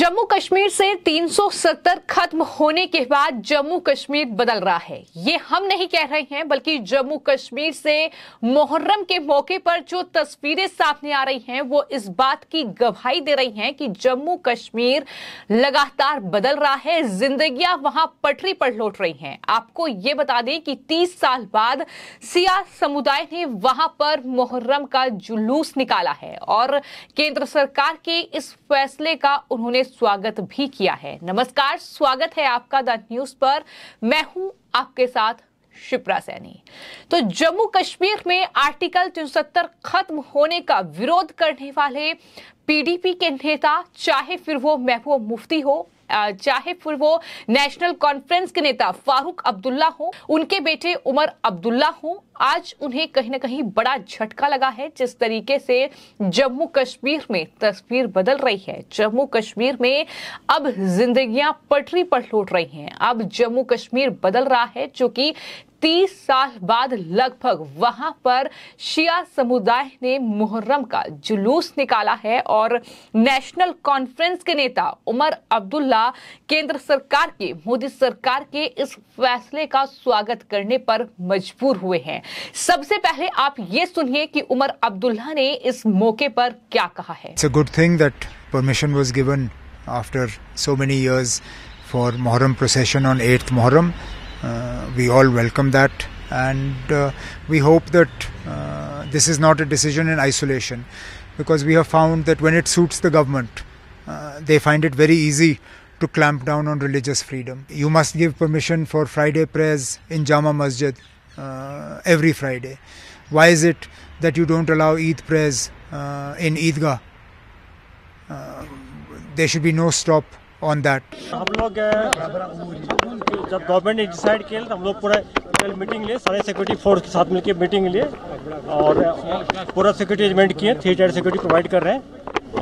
जम्मू कश्मीर से 370 खत्म होने के बाद जम्मू कश्मीर बदल रहा है ये हम नहीं कह रहे हैं बल्कि जम्मू कश्मीर से मुहर्रम के मौके पर जो तस्वीरें सामने आ रही हैं वो इस बात की गवाही दे रही हैं कि जम्मू कश्मीर लगातार बदल रहा है जिंदगियां वहां पटरी पर लौट रही हैं आपको ये बता दें कि तीस साल बाद सिया समुदाय ने वहां पर मुहर्रम का जुलूस निकाला है और केंद्र सरकार के इस फैसले का उन्होंने स्वागत भी किया है नमस्कार स्वागत है आपका द न्यूज पर मैं हूं आपके साथ शिप्रा सैनी तो जम्मू कश्मीर में आर्टिकल तिरसत्तर खत्म होने का विरोध करने वाले पीडीपी के नेता चाहे फिर वो महबूब मुफ्ती हो चाहे फिर वो नेशनल कॉन्फ्रेंस के नेता फारूक अब्दुल्ला हो उनके बेटे उमर अब्दुल्ला हो आज उन्हें कहीं ना कहीं बड़ा झटका लगा है जिस तरीके से जम्मू कश्मीर में तस्वीर बदल रही है जम्मू कश्मीर में अब जिंदगियां पटरी पर लौट रही हैं अब जम्मू कश्मीर बदल रहा है जो कि 30 साल बाद लगभग वहां पर शिया समुदाय ने मुहर्रम का जुलूस निकाला है और नेशनल कॉन्फ्रेंस के नेता उमर अब्दुल्ला केंद्र सरकार के मोदी सरकार के इस फैसले का स्वागत करने पर मजबूर हुए हैं सबसे पहले आप ये सुनिए कि उमर अब्दुल्ला ने इस मौके पर क्या कहा है it's a good thing that permission was given after so many years for Muharram procession on 8th Muharram Uh, we all welcome that and uh, we hope that uh, this is not a decision in isolation because we have found that when it suits the government, they find it very easy to clamp down on religious freedom. You must give permission for Friday prayers in Jama Masjid uh, every Friday. Why is it that you don't allow Eid prayers uh, in Eidgah? Uh, there should be no stop on that हम लोग जब government ने decide किया तो हम लोग पूरा कल मीटिंग लिए सारे सिक्योरिटी फोर्स के साथ मिलकर मीटिंग लिए और पूरा सिक्योरिटी अरेंजमेंट किए थ्री टायर सिक्योरिटी प्रोवाइड कर रहे हैं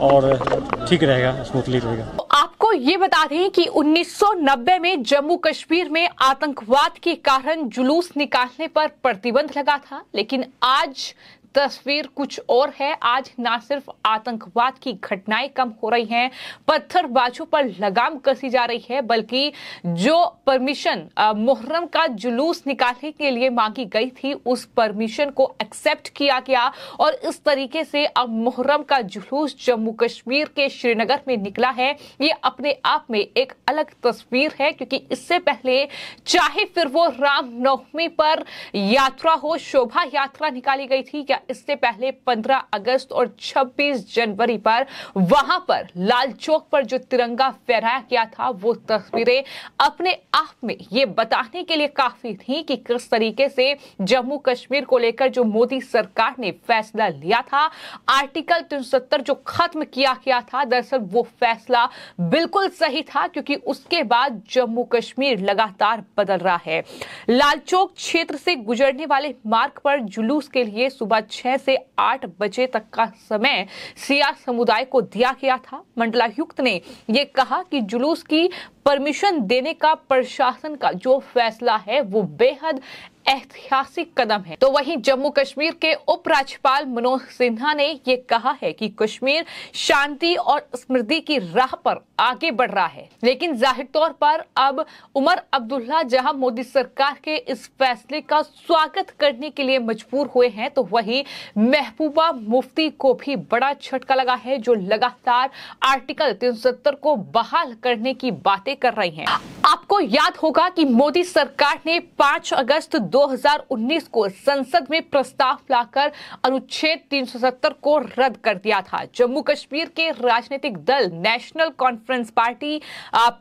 और ठीक रहेगा स्मूथली रहेगा तो आपको ये बता दें कि 1990 में जम्मू कश्मीर में आतंकवाद के कारण जुलूस निकालने पर प्रतिबंध लगा था लेकिन आज तस्वीर कुछ और है आज ना सिर्फ आतंकवाद की घटनाएं कम हो रही हैं पत्थरबाजों पर लगाम कसी जा रही है बल्कि जो परमिशन मुहर्रम का जुलूस निकालने के लिए मांगी गई थी उस परमिशन को एक्सेप्ट किया गया और इस तरीके से अब मुहर्रम का जुलूस जम्मू कश्मीर के श्रीनगर में निकला है ये अपने आप में एक अलग तस्वीर है क्योंकि इससे पहले चाहे फिर वो रामनवमी पर यात्रा हो शोभा यात्रा निकाली गई थी या किया इससे पहले 15 अगस्त और 26 जनवरी पर वहां पर लाल चौक पर जो तिरंगा फहराया गया था वो तस्वीरें अपने आप में ये बताने के लिए काफी थी कि किस तरीके से जम्मू कश्मीर को लेकर जो मोदी सरकार ने फैसला लिया था आर्टिकल तीन जो खत्म किया गया था दरअसल वो फैसला बिल्कुल सही था क्योंकि उसके बाद जम्मू कश्मीर लगातार बदल रहा है लाल चौक क्षेत्र से गुजरने वाले मार्ग पर जुलूस के लिए सुबह छह से आठ बजे तक का समय सिया समुदाय को दिया गया था मंडलायुक्त ने यह कहा कि जुलूस की परमिशन देने का प्रशासन का जो फैसला है वो बेहद ऐतिहासिक कदम है तो वहीं जम्मू कश्मीर के उपराज्यपाल मनोज सिन्हा ने ये कहा है कि कश्मीर शांति और समृद्धि की राह पर आगे बढ़ रहा है लेकिन जाहिर तौर पर अब उमर अब्दुल्ला जहां मोदी सरकार के इस फैसले का स्वागत करने के लिए मजबूर हुए हैं तो वहीं महबूबा मुफ्ती को भी बड़ा झटका लगा है जो लगातार आर्टिकल तीन को बहाल करने की बातें कर रही है आपको याद होगा की मोदी सरकार ने पांच अगस्त दो 2019 को संसद में प्रस्ताव लाकर अनुच्छेद 370 को रद्द कर दिया था जम्मू कश्मीर के राजनीतिक दल नेशनल कॉन्फ्रेंस पार्टी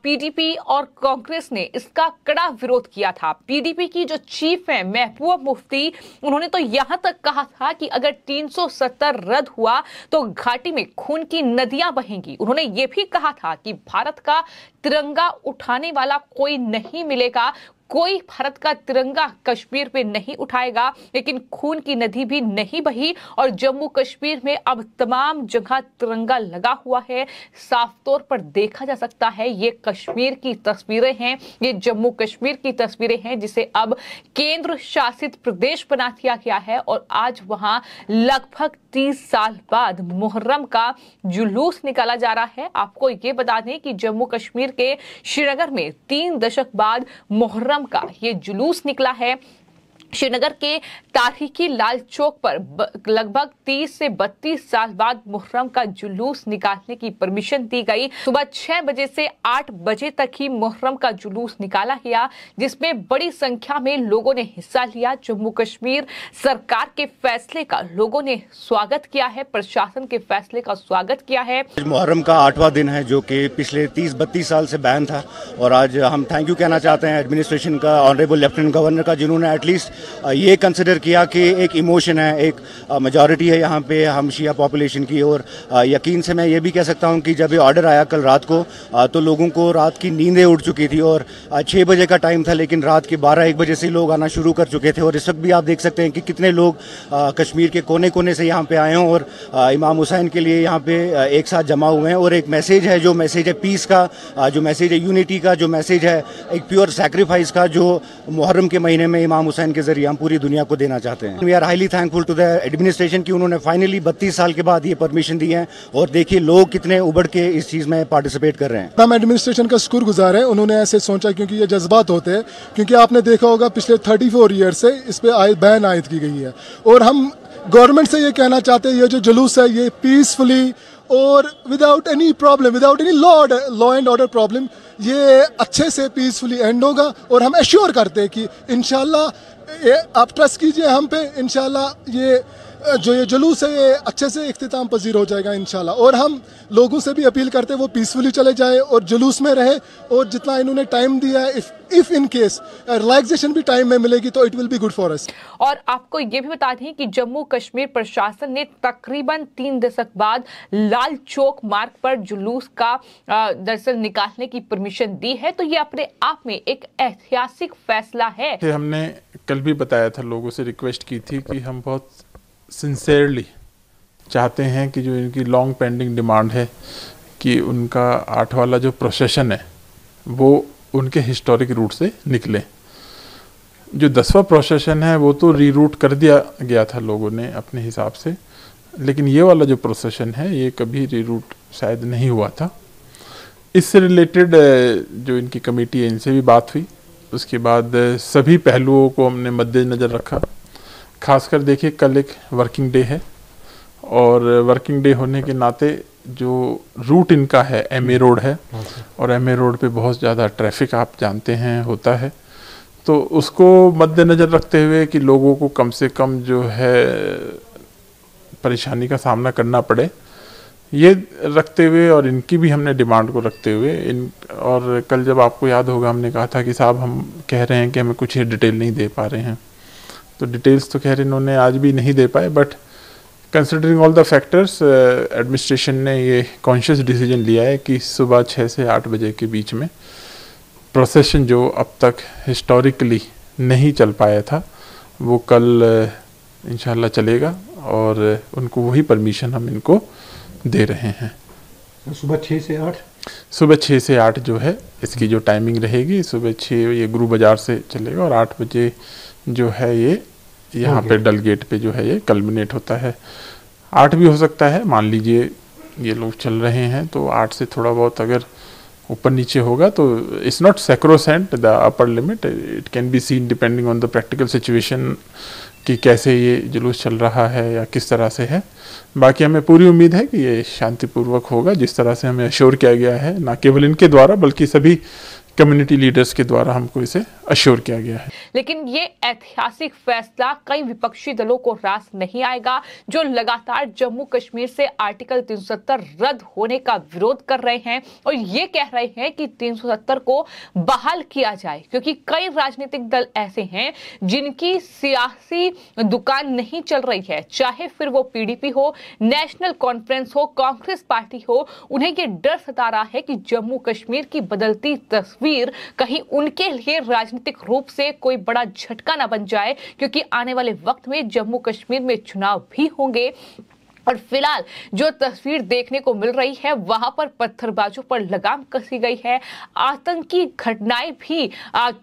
पीडीपी और कांग्रेस ने इसका कड़ा विरोध किया था पीडीपी की जो चीफ है महबूब मुफ्ती उन्होंने तो यहां तक कहा था कि अगर 370 रद्द हुआ तो घाटी में खून की नदियां बहेंगी उन्होंने ये भी कहा था कि भारत का तिरंगा उठाने वाला कोई नहीं मिलेगा कोई भारत का तिरंगा कश्मीर पे नहीं उठाएगा लेकिन खून की नदी भी नहीं बही और जम्मू कश्मीर में अब तमाम जगह तिरंगा लगा हुआ है साफ तौर पर देखा जा सकता है ये कश्मीर की तस्वीरें हैं ये जम्मू कश्मीर की तस्वीरें हैं जिसे अब केंद्र शासित प्रदेश बना दिया गया है और आज वहां लगभग तीस साल बाद मुहर्रम का जुलूस निकाला जा रहा है आपको ये बता दें कि जम्मू कश्मीर के श्रीनगर में तीन दशक बाद मुहर्रम का ये जुलूस निकला है श्रीनगर के तारीखी लाल चौक पर लगभग 30 से 32 साल बाद मुहर्रम का जुलूस निकालने की परमिशन दी गई सुबह छह बजे से आठ बजे तक ही मुहर्रम का जुलूस निकाला गया जिसमें बड़ी संख्या में लोगों ने हिस्सा लिया जम्मू कश्मीर सरकार के फैसले का लोगों ने स्वागत किया है प्रशासन के फैसले का स्वागत किया है मुहर्रम का आठवा दिन है जो की पिछले तीस बत्तीस साल से बैन था और आज हम थैंक यू कहना चाहते हैं एडमिनिस्ट्रेशन का ऑनरेबल लेफ्टिनेंट गवर्नर का जिन्होंने एटलीस्ट ये कंसिडर किया कि एक इमोशन है एक मेजॉरिटी है यहाँ पे हम शिया पॉपुलेशन की और यकीन से मैं ये भी कह सकता हूँ कि जब ये ऑर्डर आया कल रात को तो लोगों को रात की नींदें उड़ चुकी थी और छः बजे का टाइम था लेकिन रात के बारह एक बजे से लोग आना शुरू कर चुके थे और इस वक्त भी आप देख सकते हैं कि कितने लोग कश्मीर के कोने कोने से यहाँ पे आए हों और इमाम हुसैन के लिए यहाँ पे एक साथ जमा हुए हैं और एक मैसेज है जो मैसेज है पीस का जो मैसेज है यूनिटी का जो मैसेज है एक प्योर सेक्रीफाइस का जो मुहर्रम के महीने में इमाम हुसैन के जरिए हम पूरी दुनिया को देना चाहते हैं we are highly thankful to the administration की उन्होंने फाइनली बत्तीस साल के बाद ये परमिशन दी है और देखिए लोग कितने उबड़ के इस चीज में पार्टिसिपेट कर रहे हैं हम एडमिनिस्ट्रेशन का शुक्र गुजार है उन्होंने ऐसे सोचा क्योंकि ये जज्बात होते हैं क्योंकि आपने देखा होगा पिछले थर्टी फोर ईयर से इस पर आय बैन आयद की गई है और हम गवर्नमेंट से ये कहना चाहते हैं ये जो जुलूस है ये पीसफुली और without any problem without any law law and order problem ये अच्छे से पीसफुली एंड होगा और हम एश्योर करते हैं कि इनशाला ये आप ट्रस्ट कीजिए हम पे इन ये जो ये जुलूस है ये अच्छे से अख्ताम पजीर हो जाएगा इन और हम लोगों से भी अपील करते हैं वो पीसफुली चले जाए और जुलूस में रहे और जितना इन्होंने टाइम दिया है if if in case relaxation भी टाइम में मिलेगी तो it will be good for us और आपको ये भी बता दें कि जम्मू कश्मीर प्रशासन ने तकरीबन तीन दशक बाद लाल चौक मार्ग पर जुलूस का दरअसल निकालने की परमिशन दी है तो ये अपने आप में एक ऐतिहासिक फैसला है हमने कल भी बताया था लोगों से रिक्वेस्ट की थी कि हम बहुत सिंसेरली चाहते हैं कि जो इनकी लॉन्ग पेंडिंग डिमांड है कि उनका आठ वाला जो प्रोसेशन है वो उनके हिस्टोरिक रूट से निकले जो दसवा प्रोसेशन है वो तो रीरूट कर दिया गया था लोगों ने अपने हिसाब से लेकिन ये वाला जो प्रोसेशन है ये कभी रीरूट शायद नहीं हुआ था इससे रिलेटेड जो इनकी कमेटी है इनसे भी बात हुई उसके बाद सभी पहलुओं को हमने मद्देनज़र रखा खासकर देखिए कल एक वर्किंग डे है और वर्किंग डे होने के नाते जो रूट इनका है एम रोड है हाँ और एम रोड पे बहुत ज़्यादा ट्रैफिक आप जानते हैं होता है तो उसको मद्देनज़र रखते हुए कि लोगों को कम से कम जो है परेशानी का सामना करना पड़े ये रखते हुए और इनकी भी हमने डिमांड को रखते हुए इन और कल जब आपको याद होगा हमने कहा था कि साहब हम कह रहे हैं कि हमें कुछ ये डिटेल नहीं दे पा रहे हैं तो डिटेल्स तो खैर इन्होंने आज भी नहीं दे पाए but considering all the factors administration ने ये कॉन्शियस डिसीजन लिया है कि सुबह छः से आठ बजे के बीच में प्रोसेशन जो अब तक हिस्टोरिकली नहीं चल पाया था वो कल uh, इन चलेगा और uh, उनको वही परमिशन हम इनको दे रहे हैं तो सुबह छः से आठ सुबह छः से आठ जो है इसकी जो टाइमिंग रहेगी सुबह छः ये गुरु बाज़ार से चलेगा और आठ बजे जो है ये यहाँ पे डल गेट पे जो है ये कल्मिनेट होता है आठ भी हो सकता है मान लीजिए ये लोग चल रहे हैं तो आठ से थोड़ा बहुत अगर ऊपर नीचे होगा तो it's not sacrosanct the upper limit it can be seen depending on the practical situation कि कैसे ये जुलूस चल रहा है या किस तरह से है बाकी हमें पूरी उम्मीद है कि ये शांतिपूर्वक होगा जिस तरह से हमें अश्योर किया गया है ना केवल इनके द्वारा बल्कि सभी कम्युनिटी लीडर्स के द्वारा हमको इसे अश्योर किया गया है लेकिन ये ऐतिहासिक फैसला कई विपक्षी दलों को रास नहीं आएगा जो लगातार जम्मू कश्मीर से आर्टिकल 370 रद्द होने का विरोध कर रहे हैं और ये कह रहे हैं कि 370 को बहाल किया जाए क्योंकि कई राजनीतिक दल ऐसे हैं जिनकी सियासी दुकान नहीं चल रही है चाहे फिर वो पीडीपी हो नेशनल कॉन्फ्रेंस हो कांग्रेस पार्टी हो उन्हें ये डर सता रहा है कि जम्मू कश्मीर की बदलती तस्वीर तस्वीर कहीं उनके लिए राजनीतिक रूप से कोई बड़ा झटका ना बन जाए क्योंकि आने वाले वक्त में जम्मू कश्मीर में चुनाव भी होंगे और फिलहाल जो तस्वीर देखने को मिल रही है वहां पर पत्थरबाजों पर लगाम कसी गई है आतंकी घटनाएं भी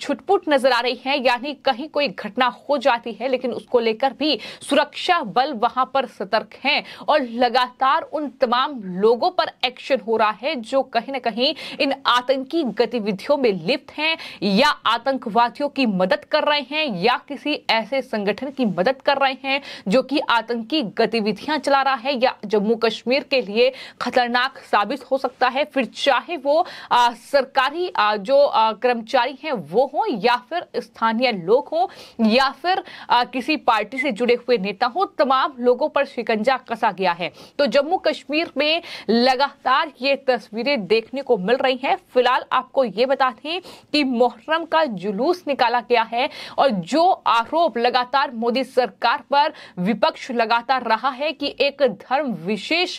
छुटपुट नजर आ रही हैं यानी कहीं कोई घटना हो जाती है लेकिन उसको लेकर भी सुरक्षा बल वहां पर सतर्क हैं और लगातार उन तमाम लोगों पर एक्शन हो रहा है जो कहीं ना कहीं इन आतंकी गतिविधियों में लिप्त हैं या आतंकवादियों की मदद कर रहे हैं या किसी ऐसे संगठन की मदद कर रहे हैं जो कि आतंकी गतिविधियां चला रहा सकता है या जम्मू कश्मीर के लिए खतरनाक साबित हो सकता है फिर चाहे वो आ, सरकारी आ, जो आ, कर्मचारी हैं वो हों या फिर स्थानीय लोग हों या फिर आ, किसी पार्टी से जुड़े हुए नेता हों तमाम लोगों पर शिकंजा कसा गया है तो जम्मू कश्मीर में लगातार ये तस्वीरें देखने को मिल रही हैं फिलहाल आपको ये बता दें कि मोहर्रम का जुलूस निकाला गया है और जो आरोप लगातार मोदी सरकार पर विपक्ष लगातार रहा है कि एक धर्म विशेष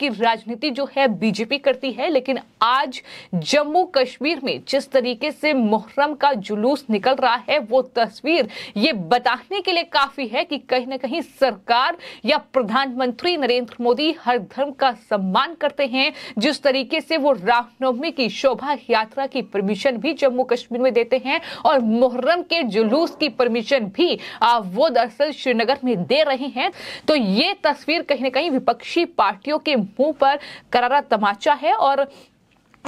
की राजनीति जो है बीजेपी करती है लेकिन आज जम्मू कश्मीर में जिस तरीके से मुहर्रम का जुलूस निकल रहा है वो तस्वीर ये बताने के लिए काफी है कि कहीं ना कहीं सरकार या प्रधानमंत्री नरेंद्र मोदी हर धर्म का सम्मान करते हैं जिस तरीके से वो रामनवमी की शोभा यात्रा की परमिशन भी जम्मू कश्मीर में देते हैं और मुहर्रम के जुलूस की परमिशन भी वो दरअसल श्रीनगर में दे रहे हैं तो ये तस्वीर कहीं ना कहीं विपक्षी पार्टियों के मुंह पर करारा तमाचा है और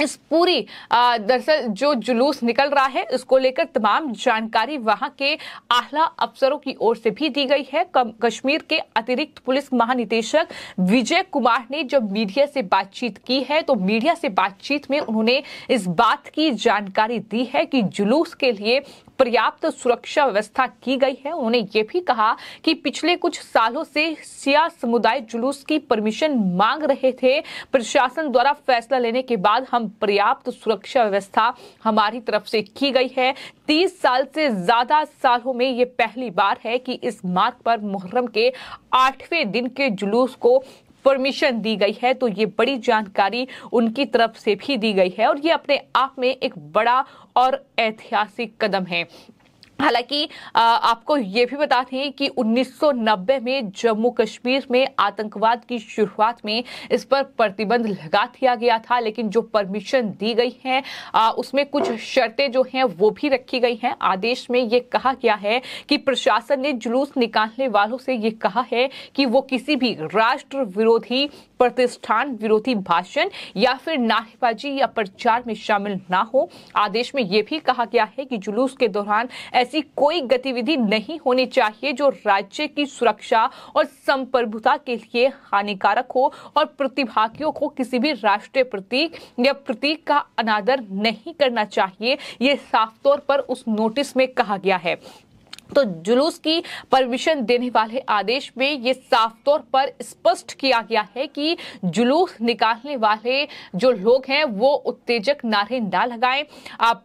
इस पूरी दरअसल जो जुलूस निकल रहा है इसको लेकर तमाम जानकारी वहां के आला अफसरों की ओर से भी दी गई है कश्मीर के अतिरिक्त पुलिस महानिदेशक विजय कुमार ने जब मीडिया से बातचीत की है तो मीडिया से बातचीत में उन्होंने इस बात की जानकारी दी है कि जुलूस के लिए पर्याप्त सुरक्षा व्यवस्था की गई है उन्होंने ये भी कहा कि पिछले कुछ सालों से सिया समुदाय जुलूस की परमिशन मांग रहे थे प्रशासन द्वारा फैसला लेने के बाद हम पर्याप्त सुरक्षा व्यवस्था हमारी तरफ से की गई है तीस साल से ज्यादा सालों में ये पहली बार है कि इस मार्ग पर मुहर्रम के आठवें दिन के जुलूस को परमिशन दी गई है तो ये बड़ी जानकारी उनकी तरफ से भी दी गई है और ये अपने आप में एक बड़ा और ऐतिहासिक कदम है हालांकि आपको ये भी बता दें कि 1990 में जम्मू कश्मीर में आतंकवाद की शुरुआत में इस पर प्रतिबंध लगा दिया गया था लेकिन जो परमिशन दी गई है उसमें कुछ शर्तें जो हैं वो भी रखी गई हैं आदेश में ये कहा गया है कि प्रशासन ने जुलूस निकालने वालों से ये कहा है कि वो किसी भी राष्ट्र विरोधी प्रतिष्ठान विरोधी भाषण या फिर नारेबाजी या प्रचार में शामिल ना हो आदेश में ये भी कहा गया है कि जुलूस के दौरान ऐसी कोई गतिविधि नहीं होनी चाहिए जो राज्य की सुरक्षा और संप्रभुता के लिए हानिकारक हो और प्रतिभागियों को किसी भी राष्ट्रीय प्रतीक या प्रतीक का अनादर नहीं करना चाहिए ये साफ तौर पर उस नोटिस में कहा गया है तो जुलूस की परमिशन देने वाले आदेश में ये साफ तौर पर स्पष्ट किया गया है कि जुलूस निकालने वाले जो लोग हैं वो उत्तेजक नारे ना लगाएं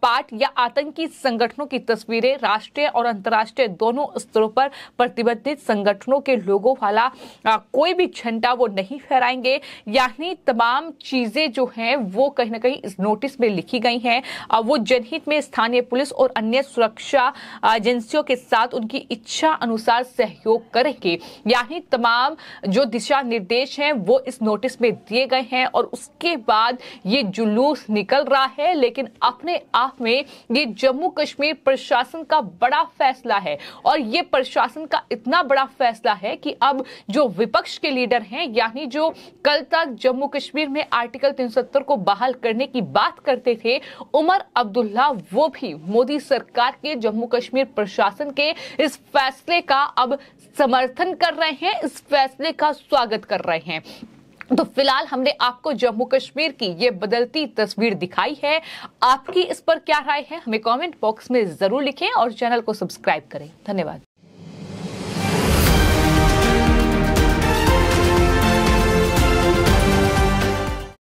पार्ट या आतंकी संगठनों की तस्वीरें राष्ट्रीय और अंतर्राष्ट्रीय दोनों स्तरों पर प्रतिबंधित संगठनों के लोगों वाला कोई भी झंडा वो नहीं फहराएंगे यानी तमाम चीजें जो हैं वो कहीं ना कहीं इस नोटिस में लिखी गई हैं वो जनहित में स्थानीय पुलिस और अन्य सुरक्षा एजेंसियों के साथ उनकी इच्छा अनुसार सहयोग करेंगे यानी तमाम जो दिशा निर्देश हैं वो इस नोटिस में दिए गए हैं और उसके बाद ये जुलूस निकल रहा है लेकिन अपने आप में ये जम्मू कश्मीर प्रशासन का बड़ा फैसला है और ये प्रशासन का इतना बड़ा फैसला है कि अब जो विपक्ष के लीडर हैं यानी जो कल तक जम्मू कश्मीर में आर्टिकल तीन को बहाल करने की बात करते थे उमर अब्दुल्ला वो भी मोदी सरकार के जम्मू कश्मीर प्रशासन के के इस फैसले का अब समर्थन कर रहे हैं इस फैसले का स्वागत कर रहे हैं तो फिलहाल हमने आपको जम्मू कश्मीर की ये बदलती तस्वीर दिखाई है आपकी इस पर क्या राय है हमें कमेंट बॉक्स में जरूर लिखें और चैनल को सब्सक्राइब करें धन्यवाद